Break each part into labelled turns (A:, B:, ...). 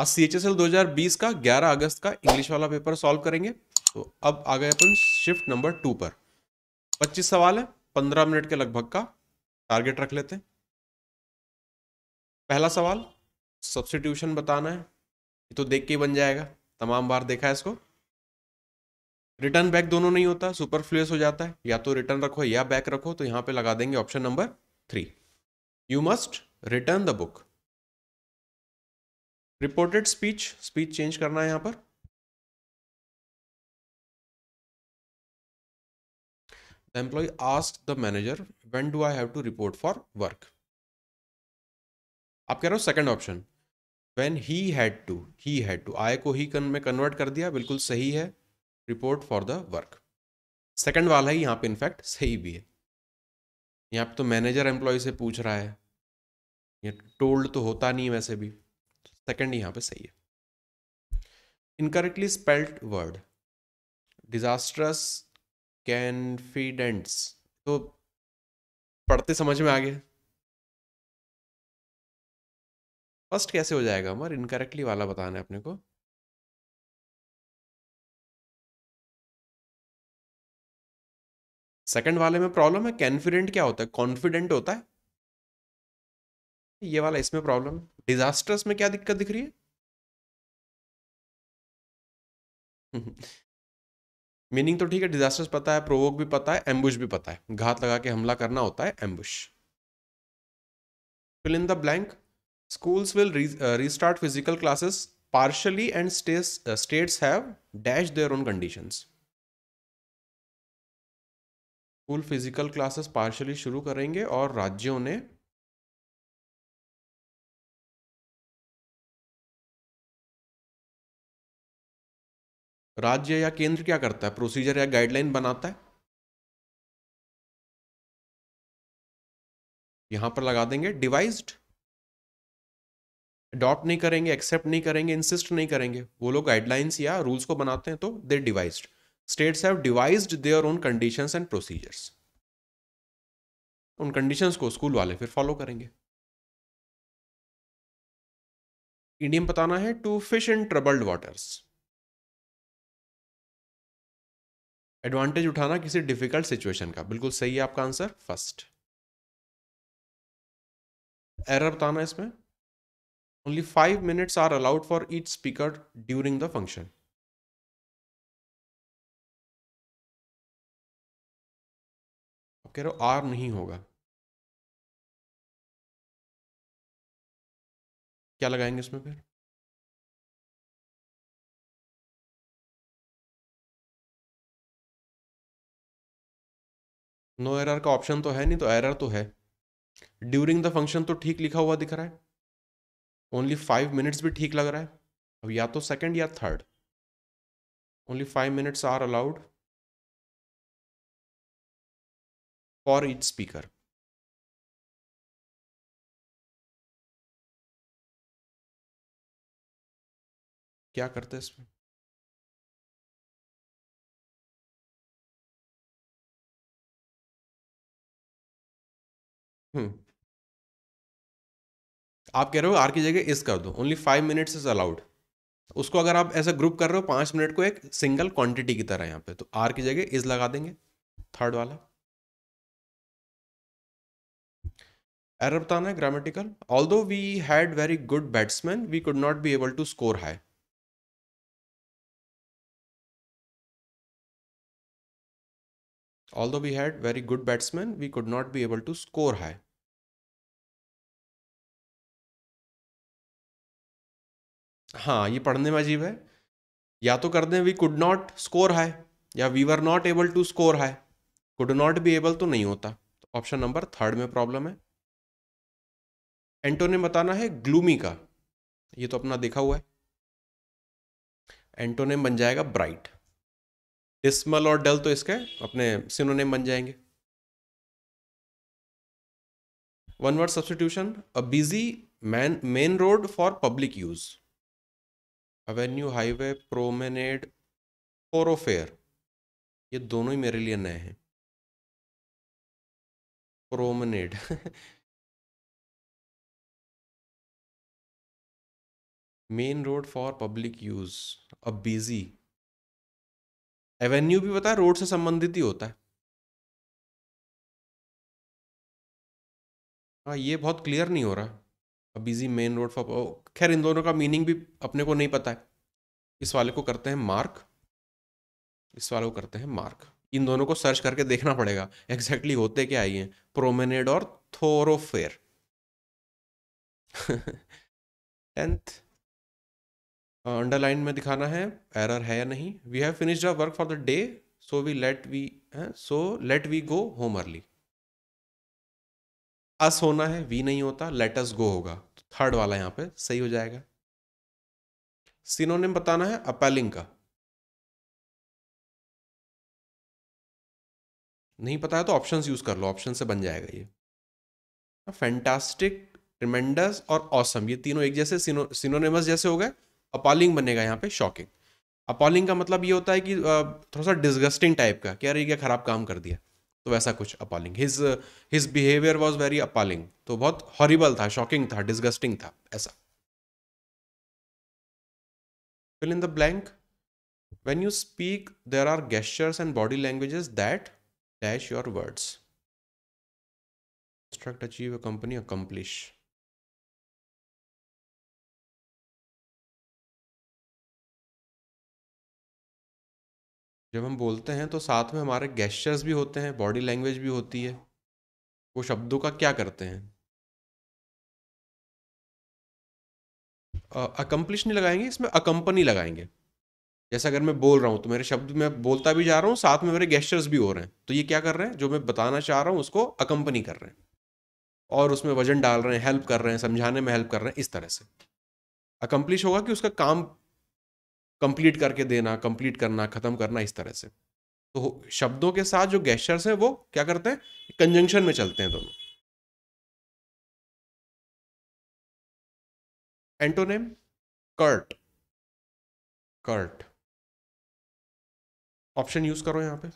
A: आज C H S L दो हजार बीस का ग्यारह अगस्त का इंग्लिश वाला पेपर सॉल्व करेंगे तो अब आ गए अपन शिफ्ट नंबर टू पर पच्चीस सवाल है पंद्रह मिनट के लगभग का टारगेट रख लेते हैं पहला सवाल सब्सिट्यूशन बताना है ये तो देख के बन जाएगा तमाम बार देखा है इसको रिटर्न बैक दोनों नहीं होता सुपर फ्लूस हो जाता है या तो रिटर्न रखो या बैक रखो तो यहां पे लगा देंगे option
B: number three you must return the book reported speech speech change करना है यहाँ पर the employee ask the manager when do I have to report for work आप कह रहे हो second option when
A: he had to he had to I को he में कन्वर्ट कर दिया बिल्कुल सही है report for the work second वाला ही यहाँ पे इनफैक्ट सही भी है यहाँ पे तो मैनेजर एम्प्लॉय से पूछ रहा है ये टोल्ड तो होता नहीं वैसे भी सेकंड यहाँ पे सही है incorrectly spelt word disastrous confidence तो पढ़ते
B: समझ में आ गया फर्स्ट कैसे हो जाएगा अमर इनकरेक्टली वाला बताना है अपने को सेकंड वाले में प्रॉब्लम है कैनफिडेंट क्या होता है कॉन्फिडेंट होता है ये वाला इसमें प्रॉब्लम है डिजास्टर्स में क्या दिक्कत दिख रही है मीनिंग हम्म,
A: हम्म। तो ठीक है डिजास्टर्स पता है प्रोवोक भी पता है एम्बुश भी पता है घात लगा के हमला करना होता है ambush fill in the blank schools will restart physical classes partially and states have dash their own their
B: school physical classes partially शुरू करेंगे और राज्यों ने राज्य या केंद्र क्या करता है प्रोसीजर या गाइडलाइन बनाता है यहां पर लगा देंगे डिवाइज्ड अडॉप्ट नहीं करेंगे
A: एक्सेप्ट नहीं करेंगे इंसिस्ट नहीं करेंगे वो लोग गाइडलाइंस या रूल्स को बनाते हैं तो they devised
B: states have devised their own conditions and procedures उन कंडीशंस को स्कूल वाले फिर फॉलो करेंगे इंडियम बताना है to fish in troubled waters
A: advantage उठाना किसी डिफिकल्ट सिचुएशन का बिल्कुल सही है आपका आंसर फर्स्ट
B: एरर बताना इसमें only five minutes are allowed for each speaker during the function कह रहे हो आर नहीं होगा क्या लगाएंगे इसमें फिर नो एरर का ऑप्शन तो है नहीं तो एरर तो है
A: ड्यूरिंग द फंक्शन तो ठीक लिखा हुआ दिख रहा है ओनली फाइव मिनट्स भी
B: ठीक लग रहा है अब या तो सेकेंड या third only five minutes are allowed for each speaker क्या करते हैं इसमें हम्म। आप कह रहे हो आर की जगह इस कर दो only five
A: minutes is allowed उसको अगर आप ऐसा ग्रुप कर रहे हो पांच मिनट को एक सिंगल क्वांटिटी की तरह यहां पे तो आर की जगह इज लगा देंगे थर्ड वाला एरर बताना है grammatical although we had very good batsman we could not
B: be able to score high though we had very good batsman we could not be able to score high हाँ ये पढ़ने में अजीब है या तो कर दें we could not score high
A: या we were not able to score high could not be able तो नहीं होता ऑप्शन नंबर थर्ड में प्रॉब्लम है एंटोनिम बताना है ग्लूमी का ये तो अपना देखा हुआ है एंटोनेम बन जाएगा ब्राइट डिस्मल और डल तो इसके अपने सिनोनेम बन जाएंगे one word substitution a busy man main road for public use
B: avenue highway promenade thoroughfare ये दोनों ही मेरे लिए नए हैं promenade main road for public use अब बिजी एवेन्यू भी पता है रोड से संबंधित ही होता है
A: हाँ ये बहुत क्लियर नहीं हो रहा a busy main road for खैर इन दोनों का मीनिंग भी अपने को नहीं पता है इस वाले को करते हैं मार्क इस वाले को करते हैं मार्क इन दोनों को सर्च करके देखना पड़ेगा एग्जैक्टली exactly होते क्या आई हैं प्रोमेनेड और थोरोफेयर टेंथ अंडरलाइन में दिखाना है एरर है या नहीं we have finished a work for the day so we let we so let we go home early us होना है वी नहीं होता लेट अस गो होगा तो थर्ड वाला यहां पे सही हो जाएगा
B: सिनोनिम बताना है अपेलिंग का नहीं पता है तो ऑप्शन यूज कर लो ऑप्शन से बन जाएगा ये
A: फैंटास्टिक हाँ, ट्रिमेंडस और ऑसम ये तीनों एक जैसे सिनो, सिनोनिमस जैसे हो गए अपॉलिंग बनेगा यहाँ पे शॉकिंग अपॉलिंग का मतलब ये होता है कि थोड़ा सा डिस्गस्टिंग टाइप का क्या यार क्या खराब काम कर दिया तो वैसा कुछ appalling his his behaviour was very appalling तो बहुत हॉरिबल था शॉकिंग था डिस्गस्टिंग था ऐसा fill in the blank when you speak there are gestures
B: and body languages that dash your words achieve a accompany accomplish जब हम बोलते हैं तो साथ में हमारे गेस्चर्स भी होते हैं बॉडी लैंग्वेज भी होती है वो शब्दों का
A: क्या करते हैं अकम्पलिश नहीं लगाएंगे इसमें अकम्पनी लगाएंगे जैसा अगर मैं बोल रहा हूँ तो मेरे शब्द मैं बोलता भी जा रहा हूँ साथ में मेरे गेस्टर्स भी हो रहे हैं तो ये क्या कर रहे हैं जो मैं बताना चाह रहा हूँ उसको अकम्पनी कर रहे हैं और उसमें वजन डाल रहे हैं हेल्प कर रहे हैं समझाने में हेल्प कर रहे हैं इस तरह से अकम्पलिश होगा कि उसका काम कंप्लीट करके देना कंप्लीट करना ख़त्म करना इस तरह से
B: तो शब्दों के साथ जो गैशर्स हैं वो क्या करते हैं कंजंक्शन में चलते हैं दोनों antonym curt curt option use करो यहां पे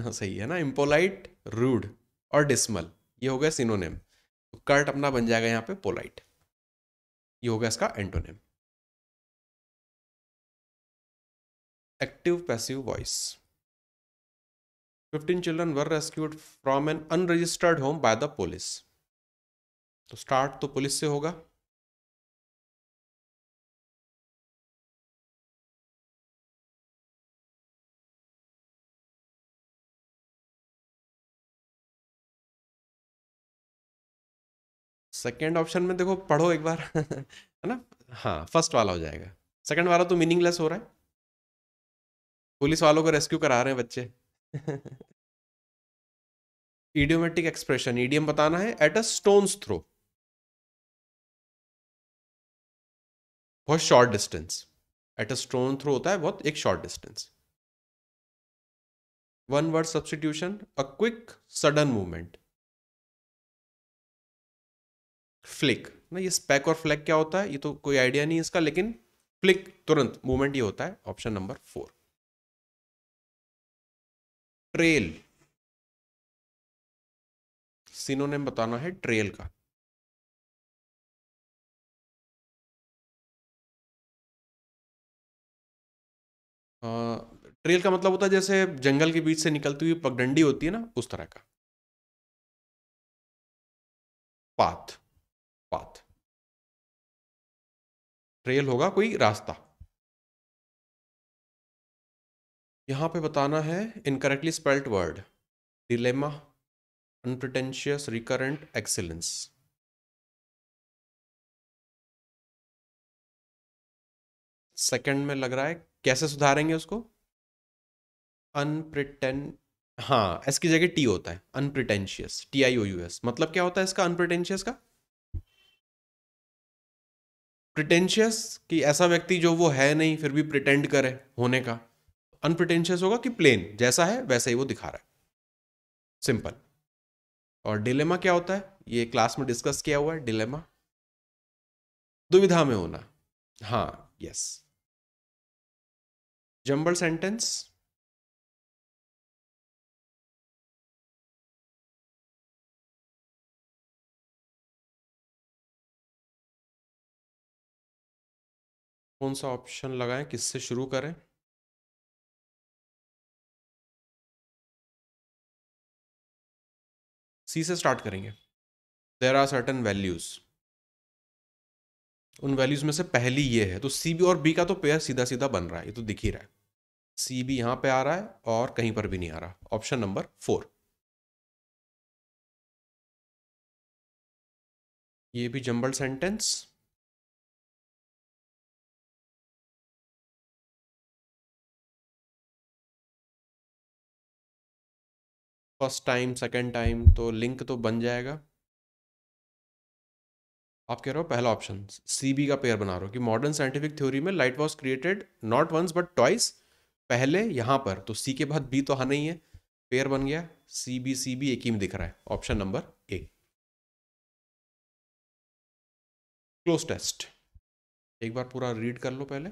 B: हाँ सही है ना इम्पोलाइट
A: रूड और डिस्मल ये हो गया सिनोनेम तो कर्ट अपना बन जाएगा यहां पे पोलाइट
B: ये होगा इसका antonym active passive voice fifteen children were rescued from an unregistered home by the police तो स्टार्ट तो पुलिस से होगा सेकेंड ऑप्शन में देखो पढ़ो एक बार है ना हाँ फर्स्ट वाला हो जाएगा
A: सेकेंड वाला तो मीनिंगलेस हो रहा है पुलिस वालों को रेस्क्यू करा रहे हैं बच्चे इडियोमेटिक एक्सप्रेशन ईडियम बताना है एट अ स्टोन्स थ्रो
B: बहुत short distance at a stone throw होता है बहुत एक short distance one word substitution a quick sudden movement flick ना ये
A: स्पैक और फ्लैग क्या होता है ये तो कोई आइडिया नहीं इसका लेकिन फ्लिक तुरंत मूवमेंट ये होता है option
B: number four trail synonym बताना है ट्रेल का आ, ट्रेल का मतलब होता है जैसे जंगल के बीच से निकलती हुई पगडंडी होती है ना उस तरह का पाथ पाथ ट्रेल होगा कोई रास्ता यहां पे बताना है incorrectly spelt word dilemma unpretentious recurrent excellence second में लग रहा है कैसे सुधारेंगे उसको अनप्रिटें हाँ एस की जगह टी होता
A: है unpretentious T I O U S मतलब क्या होता है इसका अनप्रिटेंशियस का प्रिटेंशियस कि ऐसा व्यक्ति जो वो है नहीं फिर भी प्रिटेंड करे होने का अनप्रिटेंशियस होगा कि प्लेन जैसा है वैसा ही वो दिखा रहा है सिंपल और डिलेमा क्या होता है ये क्लास में डिस्कस किया हुआ है डिलेमा
B: दुविधा में होना हाँ यस जंबल सेंटेंस कौन सा ऑप्शन लगाएं किससे शुरू करें सी से स्टार्ट करेंगे देर आर सर्टन वैल्यूज़
A: उन वैल्यूज़ में से पहली ये है तो सी बी और बी का तो पेयर सीधा सीधा बन रहा है ये तो दिख ही रहा
B: है सी बी यहां पे आ रहा है और कहीं पर भी नहीं आ रहा ऑप्शन नंबर फोर ये भी jumble sentence first time second time तो लिंक तो बन जाएगा आप कह रहे हो
A: पहला ऑप्शन सी बी का पेयर बना रहे हो कि मॉडर्न साइंटिफिक थ्योरी में light was created not once but twice पहले यहां पर तो सी के बाद बी तो हाँ नहीं है पेयर बन गया सी बी सी
B: बी एक ही में दिख रहा है option number A close test एक बार पूरा रीड कर लो पहले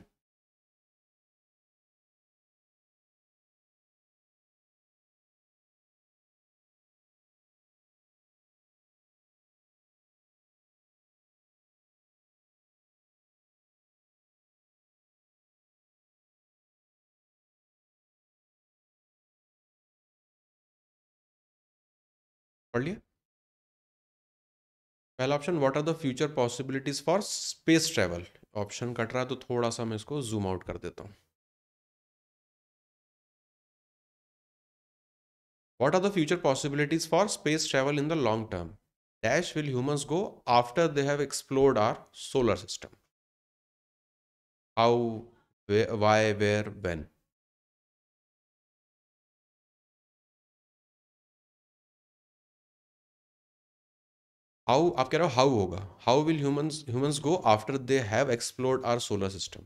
B: पढ़ लिया पहला option what are the future possibilities
A: for space travel option cut रहा है तो थोड़ा सा मैं इसको जूम आउट कर देता हूं what are the future possibilities for space travel in the long term dash will humans go after they have explored
B: our solar system how why where when how आप कह रहे हो हाउ होगा how will humans humans go after they have explored our solar system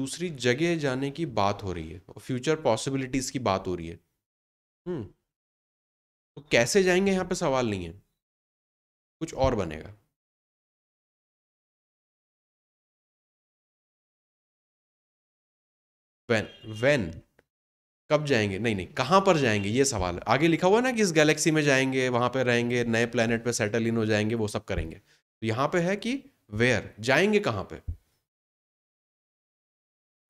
A: दूसरी जगह जाने की बात हो रही है फ्यूचर पॉसिबिलिटीज की बात हो रही है
B: हम्म तो कैसे जाएंगे यहाँ पे सवाल नहीं है कुछ और बनेगा when when कब जाएंगे नहीं नहीं कहाँ पर
A: जाएंगे ये सवाल है आगे लिखा हुआ है ना कि इस गैलेक्सी में जाएंगे वहाँ पर रहेंगे नए प्लानट पर सेटल इन हो जाएंगे वो सब करेंगे तो यहाँ पे है कि वेयर जाएंगे कहाँ पे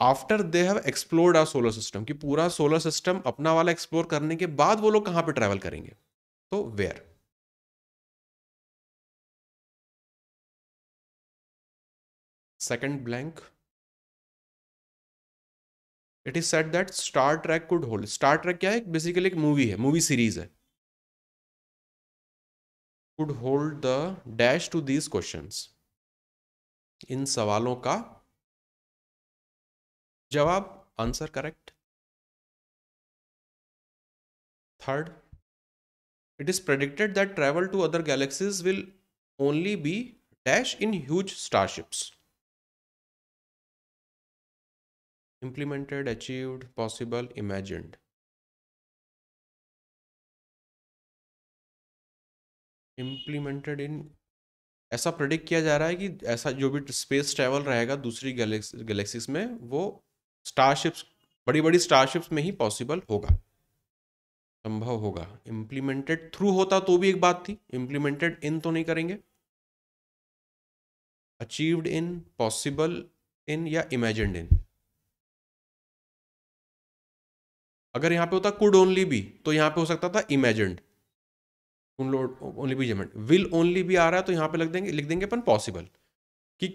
A: after they have explored our solar system कि पूरा सोलर सिस्टम अपना वाला एक्सप्लोर
B: करने के बाद वो लोग कहाँ पे ट्रैवल करेंगे तो where second blank it is set that Star Trek could hold Star Trek क्या है
A: बेसिकली एक मूवी है मूवी सीरीज है
B: could hold the dash to these question इन सवालों का जवाब answer correct third it is predicted that travel to other galaxies will
A: only be dash in huge starships
B: implemented, achieved, possible, imagined. Implemented इन
A: ऐसा predict किया जा रहा है कि ऐसा जो भी स्पेस ट्रैवल रहेगा दूसरी गैलेक्सीज में वो स्टारशिप्स बड़ी बड़ी स्टारशिप्स में ही पॉसिबल होगा संभव होगा इम्प्लीमेंटेड थ्रू होता तो भी एक बात थी इम्प्लीमेंटेड इन तो नहीं करेंगे
B: अचीव्ड इन पॉसिबल इन या इमेजिड इन अगर यहां पे होता कुड ओनली
A: बी तो यहां पे हो सकता था इमेजिड ओनली बी जमेंट विल ओनली बी आ रहा है तो यहां पे लिख देंगे लिख देंगे अपन पॉसिबल कि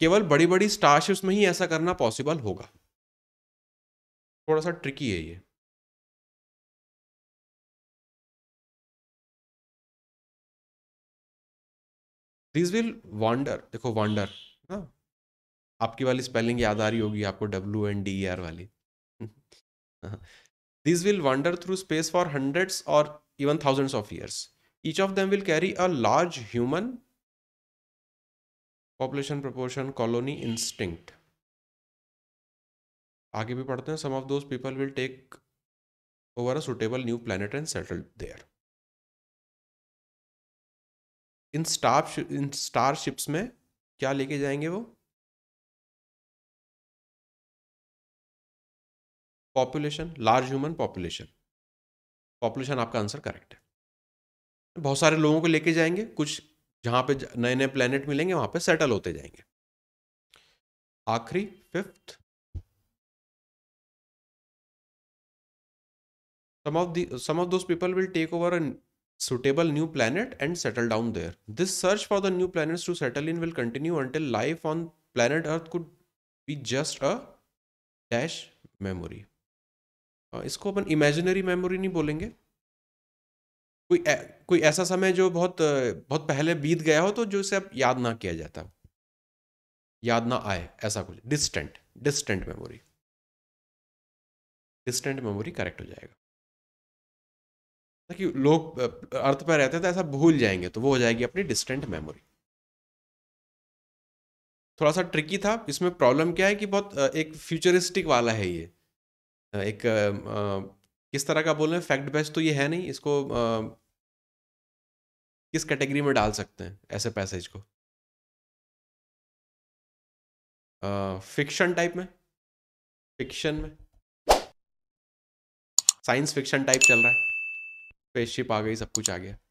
A: केवल बड़ी बड़ी स्टारशिप्स में ही ऐसा करना
B: पॉसिबल होगा थोड़ा सा ट्रिकी है ये दिस विल वांडर देखो वांडर ना आपकी वाली स्पेलिंग याद
A: आ रही होगी आपको डब्ल्यू एन डी आर वाली हाँ। These will wander through space for hundreds or even thousands of years. Each of them will carry a large human population proportion colony instinct.
B: आगे भी पढ़ते हैं some of those people will take over a suitable new planet and settle there in star in starships में क्या लेके जाएंगे वो population large human population population आपका आंसर करेक्ट है बहुत सारे लोगों को लेके जाएंगे कुछ जहां पे नए नए प्लेनेट मिलेंगे वहां पे सेटल होते जाएंगे आखिरी fifth some
A: of the some of those people will take over a suitable new planet and settle down there this search for the new planets to settle in will continue until life on planet Earth could be just a dash memory हाँ, इसको अपन imaginary memory नहीं बोलेंगे कोई ए, कोई ऐसा समय जो बहुत बहुत पहले बीत गया हो तो जो इसे अब याद ना किया जाता याद ना आए ऐसा कुछ distant distant memory distant memory correct हो जाएगा ताकि लोग अर्थ पर रहते थे तो ऐसा भूल जाएंगे तो वो हो जाएगी अपनी डिस्टेंट मेमोरी थोड़ा सा ट्रिकी था इसमें प्रॉब्लम क्या है कि बहुत एक फ्यूचरिस्टिक वाला है ये एक किस तरह का बोल रहे हैं
B: फैक्ट बेस्ड तो ये है नहीं इसको आ, किस कैटेगरी में डाल सकते हैं ऐसे पैसेज को फिक्शन टाइप में फिक्शन में साइंस फिक्शन टाइप चल रहा है स्पेसशिप आ गई सब कुछ आ गया